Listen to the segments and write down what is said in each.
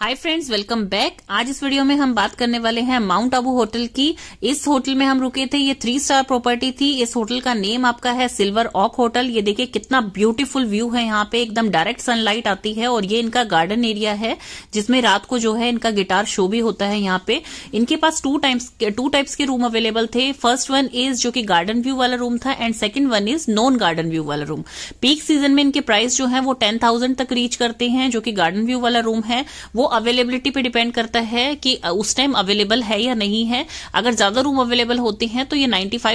hi friends welcome back आज इस video में हम बात करने वाले हैं माउंट आबू होटल की इस होटल में हम रुके थे ये थ्री स्टार प्रॉपर्टी थी इस होटल का नेम आपका है सिल्वर ऑक होटल ये देखिए कितना ब्यूटीफुल व्यू है यहाँ पे एकदम डायरेक्ट सनलाइट आती है और ये इनका गार्डन एरिया है जिसमें रात को जो है इनका गिटार शो भी होता है यहाँ पे इनके पास टू टाइम्स टू टाइप्स के रूम अवेलेबल थे फर्स्ट वन इज जो कि गार्डन व्यू वाला रूम था and second one is non garden view वाला रूम पीक सीजन में इनके प्राइस जो है वो टेन तक रीच करते हैं जो कि गार्डन व्यू वाला रूम है वो अवेलेबिलिटी पे डिपेंड करता है कि उस टाइम अवेलेबल है या नहीं है अगर ज्यादा रूम अवेलेबल होते हैं तो ये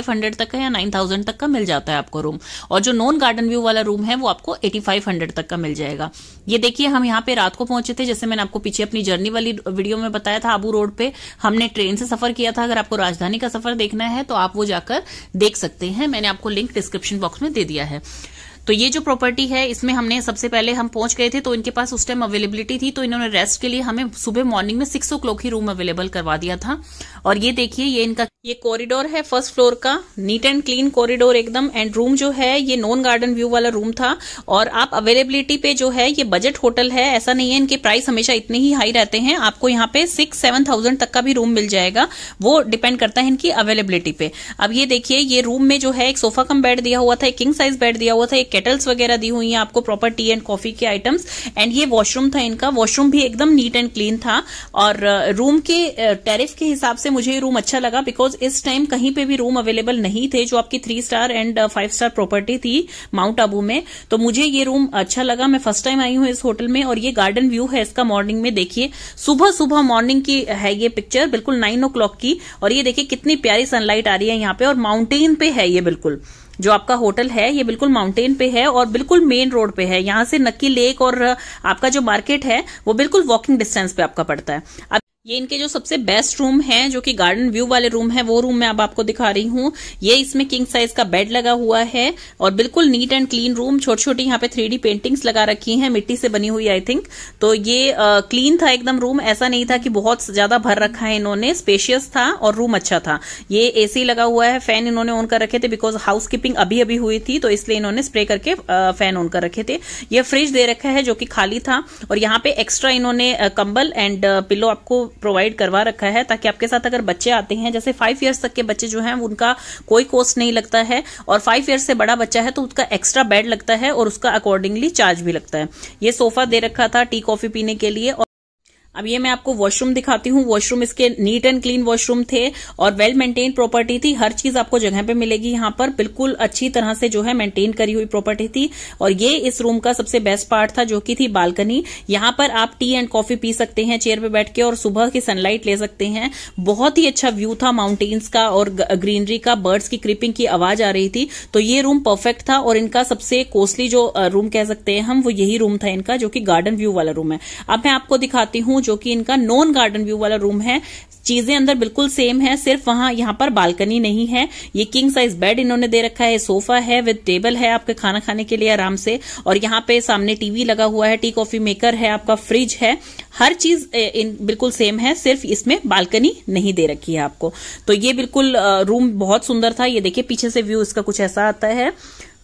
हंड्रेड तक का या नाइन थाउजेंड तक का मिल जाता है आपको रूम और जो नॉन गार्डन व्यू वाला रूम है वो आपको एटी फाइव हंड्रेड तक का मिल जाएगा ये देखिए हम यहाँ पे रात को पहुंचे थे जैसे मैंने आपको पीछे अपनी जर्नी वाली वीडियो में बताया था आबू रोड पे हमने ट्रेन से सफर किया था अगर आपको राजधानी का सफर देखना है तो आप वो जाकर देख सकते हैं मैंने आपको लिंक डिस्क्रिप्शन बॉक्स में दे दिया है तो ये जो प्रॉपर्टी है इसमें हमने सबसे पहले हम पहुंच गए थे तो इनके पास उस टाइम अवेलेबिलिटी थी तो इन्होंने रेस्ट के लिए हमें सुबह मॉर्निंग में सिक्स ओ ही रूम अवेलेबल करवा दिया था और ये देखिए ये इनका ये कॉरिडोर है फर्स्ट फ्लोर का नीट एंड क्लीन कॉरिडोर एकदम एंड रूम जो है ये नॉन गार्डन व्यू वाला रूम था और आप अवेलेबिलिटी पे जो है ये बजट होटल है ऐसा नहीं है इनके प्राइस हमेशा इतने ही हाई रहते हैं आपको यहाँ पे सिक्स सेवन थाउजेंड तक का भी रूम मिल जाएगा वो डिपेंड करता है इनकी अवेलेबिलिटी पे अब ये देखिए ये रूम में जो है एक सोफा कम बेड दिया हुआ था एक किंग साइज बेड दिया हुआ था एक केटल्स वगैरह दी हुई है आपको प्रॉपर टी एंड कॉफी के आइटम्स एंड ये वॉशरूम था इनका वॉशरूम भी एकदम नीट एंड क्लीन था और रूम uh, के टेरिफ uh, के हिसाब से मुझे ये रूम अच्छा लगा बिकॉज बिकॉज इस टाइम कहीं पे भी रूम अवेलेबल नहीं थे जो आपकी three star and five star property थी माउंट आबू में तो मुझे ये रूम अच्छा लगा मैं फर्स्ट टाइम आई हूँ इस होटल में और ये गार्डन व्यू है इसका मॉर्निंग में देखिए सुबह सुबह मॉर्निंग की है ये पिक्चर बिल्कुल नाइन ओ की और ये देखिए कितनी प्यारी सनलाइट आ रही है यहाँ पे और माउंटेन पे है ये बिल्कुल जो आपका होटल है ये बिल्कुल माउंटेन पे है और बिल्कुल मेन रोड पे है यहाँ से नक्की लेक और uh, आपका जो मार्केट है वो बिल्कुल वॉकिंग डिस्टेंस पे आपका पड़ता है अब ये इनके जो सबसे बेस्ट रूम है जो कि गार्डन व्यू वाले रूम है वो रूम मैं अब आपको दिखा रही हूँ ये इसमें किंग साइज का बेड लगा हुआ है और बिल्कुल नीट एंड क्लीन रूम छोटी छोटी यहाँ पे थ्री डी पेंटिंग्स लगा रखी हैं मिट्टी से बनी हुई आई थिंक तो ये क्लीन था एकदम रूम ऐसा नहीं था कि बहुत ज्यादा भर रखा है इन्होंने स्पेशियस था और रूम अच्छा था ये ए लगा हुआ है फैन इन्होंने ऑन कर रखे थे बिकॉज हाउस कीपिंग अभी अभी हुई थी तो इसलिए इन्होंने स्प्रे करके फैन ऑन कर रखे थे ये फ्रिज दे रखा है जो कि खाली था और यहाँ पे एक्स्ट्रा इन्होंने कंबल एंड पिलो आपको प्रोवाइड करवा रखा है ताकि आपके साथ अगर बच्चे आते हैं जैसे फाइव ईयर्स तक के बच्चे जो हैं उनका कोई कॉस्ट नहीं लगता है और फाइव ईयर्स से बड़ा बच्चा है तो उसका एक्स्ट्रा बेड लगता है और उसका अकॉर्डिंगली चार्ज भी लगता है ये सोफा दे रखा था टी कॉफी पीने के लिए अब ये मैं आपको वॉशरूम दिखाती हूँ वॉशरूम इसके नीट एंड क्लीन वॉशरूम थे और वेल मेंटेन प्रॉपर्टी थी हर चीज आपको जगह पे मिलेगी यहाँ पर बिल्कुल अच्छी तरह से जो है मेंटेन करी हुई प्रॉपर्टी थी और ये इस रूम का सबसे बेस्ट पार्ट था जो कि थी बालकनी यहाँ पर आप टी एंड कॉफी पी सकते हैं चेयर पे बैठ के और सुबह की सनलाइट ले सकते हैं बहुत ही अच्छा व्यू था माउंटेन्स का और ग्रीनरी का बर्ड्स की क्रिपिंग की आवाज आ रही थी तो ये रूम परफेक्ट था और इनका सबसे कॉस्टली जो रूम कह सकते हैं हम वो यही रूम था इनका जो कि गार्डन व्यू वाला रूम है अब मैं आपको दिखाती हूँ हूं जो कि इनका नॉन गार्डन व्यू वाला रूम है चीजें अंदर बिल्कुल सेम है सिर्फ वहां यहाँ पर बालकनी नहीं है ये किंग साइज बेड इन्होंने दे रखा है सोफा है विद टेबल है आपके खाना खाने के लिए आराम से और यहाँ पे सामने टीवी लगा हुआ है टी कॉफी मेकर है आपका फ्रिज है हर चीज इन बिल्कुल सेम है सिर्फ इसमें बालकनी नहीं दे रखी है आपको तो ये बिल्कुल रूम बहुत सुंदर था ये देखिए पीछे से व्यू इसका कुछ ऐसा आता है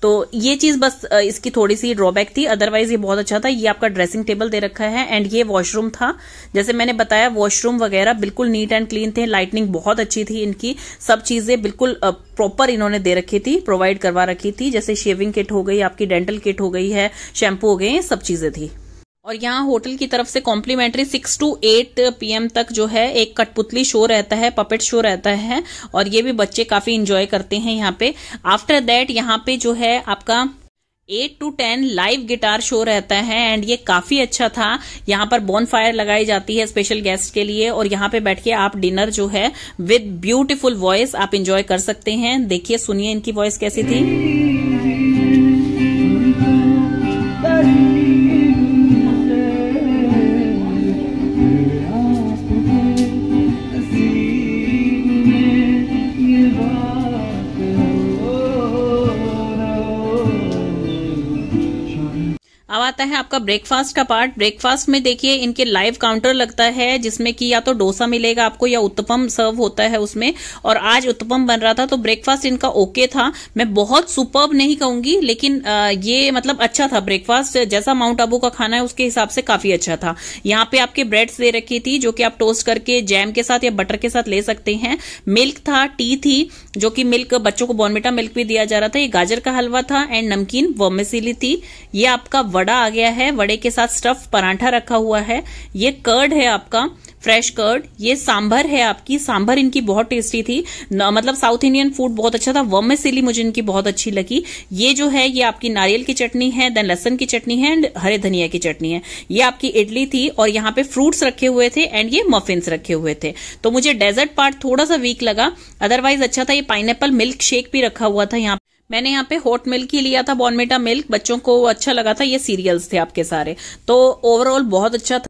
तो ये चीज बस इसकी थोड़ी सी ड्रॉबैक थी अदरवाइज ये बहुत अच्छा था ये आपका ड्रेसिंग टेबल दे रखा है एंड ये वॉशरूम था जैसे मैंने बताया वॉशरूम वगैरह बिल्कुल नीट एंड क्लीन थे लाइटनिंग बहुत अच्छी थी इनकी सब चीजें बिल्कुल प्रॉपर इन्होंने दे रखी थी प्रोवाइड करवा रखी थी जैसे शेविंग किट हो गई आपकी डेंटल किट हो गई है शैम्पू हो गए सब चीजें थी और यहाँ होटल की तरफ से complimentary six to eight PM तक जो है एक कठपुतली शो रहता है पपेट शो रहता है और ये भी बच्चे काफ़ी इंजॉय करते हैं यहाँ पे आफ्टर दैट यहाँ पे जो है आपका eight to ten live guitar show रहता है एंड ये काफी अच्छा था यहाँ पर बोन फायर लगाई जाती है स्पेशल गेस्ट के लिए और यहाँ पे बैठ के आप डिनर जो है विद ब्यूटिफुल वॉइस आप इंजॉय कर सकते हैं देखिए सुनिए इनकी वॉइस कैसी थी अब आता है आपका ब्रेकफास्ट का पार्ट ब्रेकफास्ट में देखिए इनके लाइव काउंटर लगता है जिसमें कि या तो डोसा मिलेगा आपको या उत्तपम सर्व होता है उसमें और आज उत्तपम बन रहा था तो ब्रेकफास्ट इनका ओके था मैं बहुत सुपर्ब नहीं कहूंगी लेकिन ये मतलब अच्छा था ब्रेकफास्ट जैसा माउंट आबू का खाना है उसके हिसाब से काफी अच्छा था यहाँ पे आपके ब्रेड्स दे रखी थी जो कि आप टोस्ट करके जैम के साथ या बटर के साथ ले सकते हैं मिल्क था टी थी जो कि मिल्क बच्चों को बॉर्नमिटा मिल्क भी दिया जा रहा था ये गाजर का हलवा था एंड नमकीन वोमेसिली थी ये आपका वड़ा आ गया है वड़े के साथ स्टफ पराठा रखा हुआ है ये कर्ड है आपका फ्रेश कर्ड ये सांभर है आपकी सांभर इनकी बहुत टेस्टी थी न, मतलब साउथ इंडियन फूड बहुत अच्छा था वम सिली मुझे इनकी बहुत अच्छी लगी ये जो है ये आपकी नारियल की चटनी है देन लहसन की चटनी है एंड हरे धनिया की चटनी है ये आपकी इडली थी और यहाँ पे फ्रूट्स रखे हुए थे एंड ये मफिन्स रखे हुए थे तो मुझे डेजर्ट पार्ट थोड़ा सा वीक लगा अदरवाइज अच्छा था ये पाइन मिल्क शेक भी रखा हुआ था यहाँ मैंने यहाँ पे हॉट मिल्क ही लिया था बॉर्नमेटा मिल्क बच्चों को अच्छा लगा था ये सीरियल्स थे आपके सारे तो ओवरऑल बहुत अच्छा था